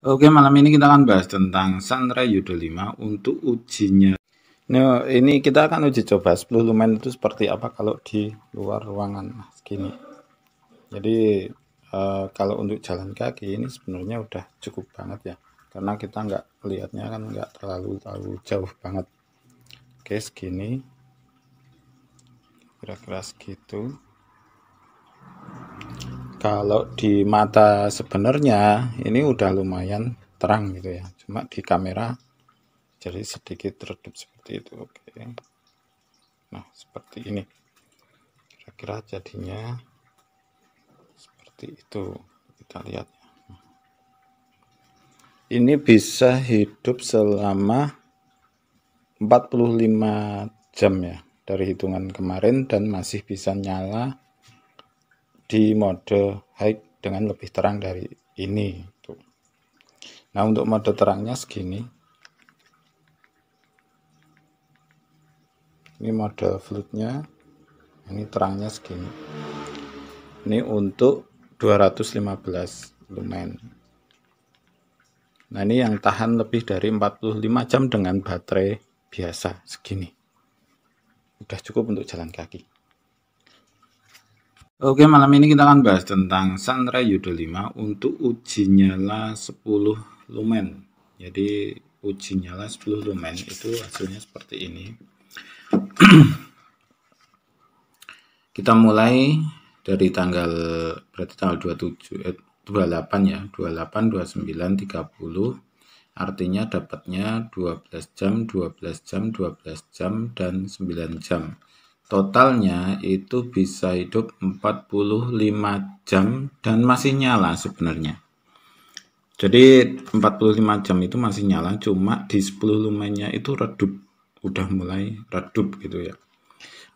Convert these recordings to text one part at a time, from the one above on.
Oke, malam ini kita akan bahas tentang Sandra Yudo 5 untuk ujinya. Nah, ini kita akan uji coba 10 lumen itu seperti apa kalau di luar ruangan. Nah, segini. Jadi, e, kalau untuk jalan kaki ini sebenarnya udah cukup banget ya. Karena kita nggak lihatnya kan nggak terlalu terlalu jauh banget. Oke, segini. Kira-kira segitu kalau di mata sebenarnya ini udah lumayan terang gitu ya cuma di kamera jadi sedikit redup seperti itu oke nah seperti ini kira-kira jadinya seperti itu kita lihat ini bisa hidup selama 45 jam ya dari hitungan kemarin dan masih bisa nyala di mode high dengan lebih terang dari ini tuh. Gitu. nah untuk mode terangnya segini ini mode nya ini terangnya segini ini untuk 215 lumen nah ini yang tahan lebih dari 45 jam dengan baterai biasa segini udah cukup untuk jalan kaki Oke, malam ini kita akan bahas tentang Sandra Yudo 5 untuk uji nyala 10 lumen. Jadi, uji nyala 10 lumen itu hasilnya seperti ini. kita mulai dari tanggal berarti tanggal 27 eh, 28 ya, 28 29 30. Artinya dapatnya 12 jam, 12 jam, 12 jam dan 9 jam totalnya itu bisa hidup 45 jam dan masih nyala sebenarnya. Jadi 45 jam itu masih nyala cuma di 10 lumennya itu redup, udah mulai redup gitu ya.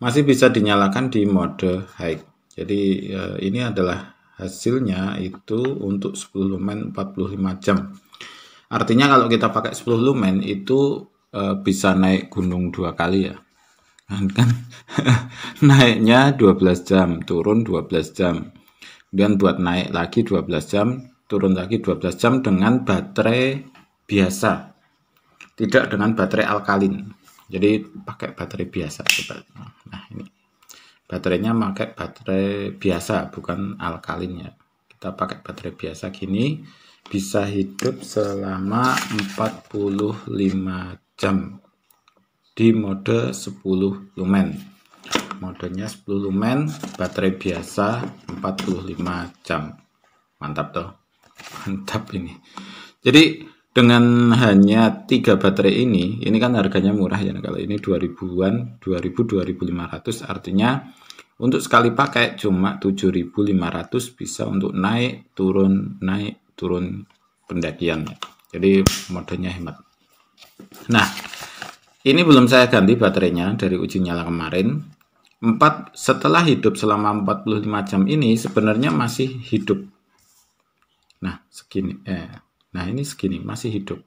Masih bisa dinyalakan di mode high. Jadi ya, ini adalah hasilnya itu untuk 10 lumen 45 jam. Artinya kalau kita pakai 10 lumen itu eh, bisa naik gunung dua kali ya kan, kan. naiknya 12 jam turun 12 jam kemudian buat naik lagi 12 jam turun lagi 12 jam dengan baterai biasa tidak dengan baterai alkalin jadi pakai baterai biasa coba nah ini baterainya pakai baterai biasa bukan alkalin ya. kita pakai baterai biasa gini bisa hidup selama 45 jam di mode 10 lumen modenya 10 lumen baterai biasa 45 jam mantap tuh mantap ini jadi dengan hanya tiga baterai ini ini kan harganya murah ya kalau ini 2000-an 2000 2500 artinya untuk sekali pakai cuma 7500 bisa untuk naik turun naik turun pendakian jadi modenya hemat nah ini belum saya ganti baterainya dari uji nyala kemarin. 4 setelah hidup selama 45 jam ini sebenarnya masih hidup. Nah, segini eh nah ini segini masih hidup.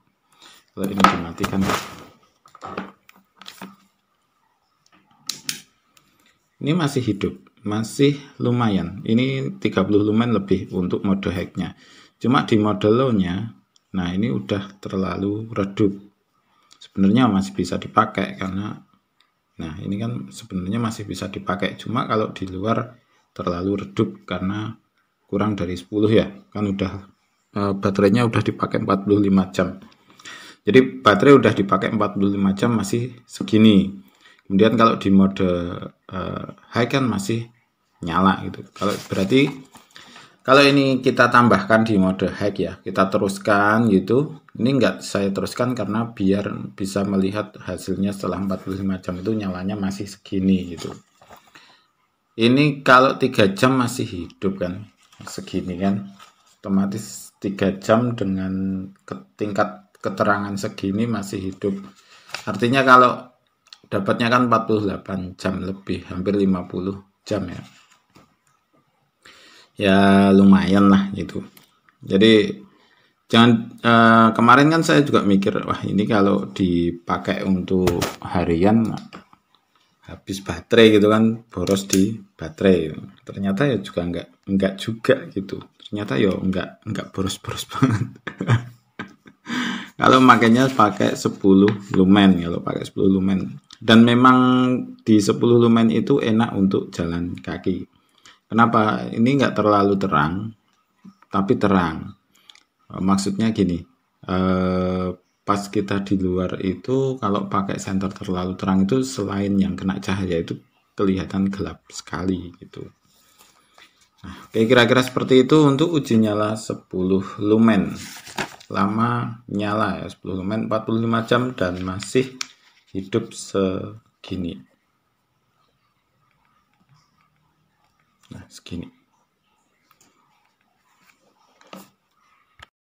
Kalau ini dimatikan Ini masih hidup, masih lumayan. Ini 30 lumen lebih untuk mode hacknya. Cuma di mode low-nya, nah ini udah terlalu redup sebenarnya masih bisa dipakai karena nah ini kan sebenarnya masih bisa dipakai cuma kalau di luar terlalu redup karena kurang dari 10 ya kan udah e, baterainya udah dipakai 45 jam jadi baterai udah dipakai 45 jam masih segini kemudian kalau di mode e, high kan masih nyala gitu kalau berarti kalau ini kita tambahkan di mode hack ya, kita teruskan gitu. Ini enggak saya teruskan karena biar bisa melihat hasilnya setelah 45 jam itu nyalanya masih segini gitu. Ini kalau 3 jam masih hidup kan, segini kan. Otomatis 3 jam dengan tingkat keterangan segini masih hidup. Artinya kalau dapatnya kan 48 jam lebih, hampir 50 jam ya ya lumayan lah gitu jadi jangan uh, kemarin kan saya juga mikir wah ini kalau dipakai untuk harian habis baterai gitu kan boros di baterai ternyata ya juga enggak enggak juga gitu ternyata ya enggak enggak boros-boros banget kalau makanya pakai 10 lumen kalau pakai 10 lumen dan memang di 10 lumen itu enak untuk jalan kaki Kenapa ini nggak terlalu terang, tapi terang. Eh, maksudnya gini, eh, pas kita di luar itu kalau pakai senter terlalu terang itu selain yang kena cahaya itu kelihatan gelap sekali gitu. Nah, oke kira-kira seperti itu untuk uji nyala 10 lumen. Lama nyala ya 10 lumen 45 jam dan masih hidup segini. 好きに。